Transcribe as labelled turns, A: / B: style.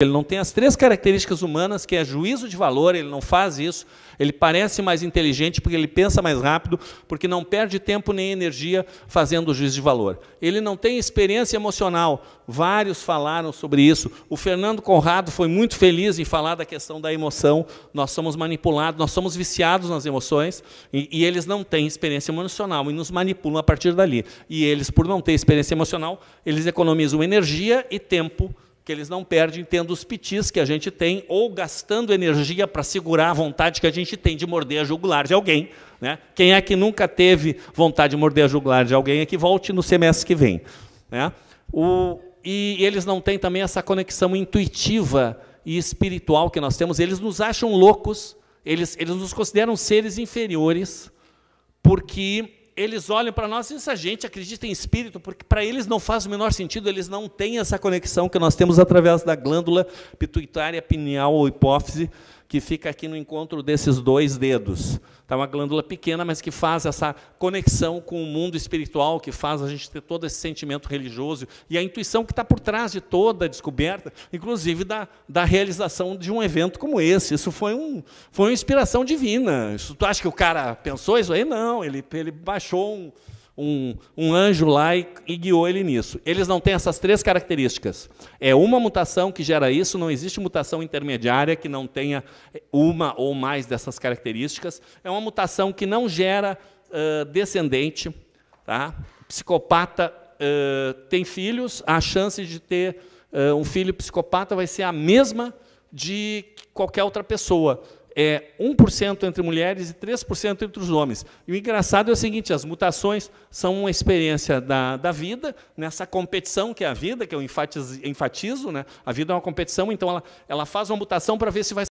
A: Ele não tem as três características humanas, que é juízo de valor, ele não faz isso. Ele parece mais inteligente porque ele pensa mais rápido, porque não perde tempo nem energia fazendo o juízo de valor. Ele não tem experiência emocional. Vários falaram sobre isso. O Fernando Conrado foi muito feliz em falar da questão da emoção. Nós somos manipulados, nós somos viciados nas emoções e, e eles não têm experiência emocional e nos manipulam a partir dali. E eles, por não ter experiência emocional, eles economizam energia e tempo que eles não perdem tendo os pitis que a gente tem ou gastando energia para segurar a vontade que a gente tem de morder a jugular de alguém. Né? Quem é que nunca teve vontade de morder a jugular de alguém é que volte no semestre que vem. Né? O, e eles não têm também essa conexão intuitiva e espiritual que nós temos. Eles nos acham loucos, eles, eles nos consideram seres inferiores, porque eles olham para nós e essa gente acredita em espírito, porque para eles não faz o menor sentido, eles não têm essa conexão que nós temos através da glândula pituitária pineal ou hipófise, que fica aqui no encontro desses dois dedos. Tá uma glândula pequena, mas que faz essa conexão com o mundo espiritual, que faz a gente ter todo esse sentimento religioso e a intuição que está por trás de toda a descoberta, inclusive da, da realização de um evento como esse. Isso foi, um, foi uma inspiração divina. Isso, tu acha que o cara pensou isso aí? Não, ele, ele baixou um um, um anjo lá e, e guiou ele nisso. Eles não têm essas três características. É uma mutação que gera isso, não existe mutação intermediária que não tenha eh, uma ou mais dessas características. É uma mutação que não gera uh, descendente. Tá? Psicopata Uh, tem filhos, a chance de ter uh, um filho psicopata vai ser a mesma de qualquer outra pessoa é 1% entre mulheres e 3% entre os homens. E o engraçado é o seguinte: as mutações são uma experiência da, da vida, nessa competição que é a vida, que eu enfatizo, enfatizo né? a vida é uma competição, então ela, ela faz uma mutação para ver se vai